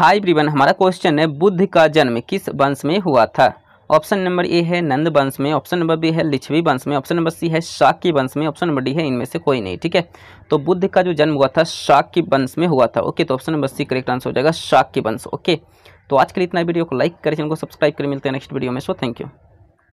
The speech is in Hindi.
हाय ब्रिवन हमारा क्वेश्चन है बुद्ध का जन्म किस वंश में हुआ था ऑप्शन नंबर ए है नंद वंश में ऑप्शन नंबर बी है लिच्छवी वंश में ऑप्शन नंबर सी है शाक्य वंश में ऑप्शन नंबर डी है इनमें से कोई नहीं ठीक है तो बुद्ध का जो जन्म हुआ था शाक्य वंश में हुआ था ओके तो option number C correct answer हो जाएगा शाक्य वंश ओके तो आज के लिए इतना वीडियो को लाइक करें चैनल को सब्सक्राइब करें मिलते हैं नेक्स्ट वीडियो में सो थैंक यू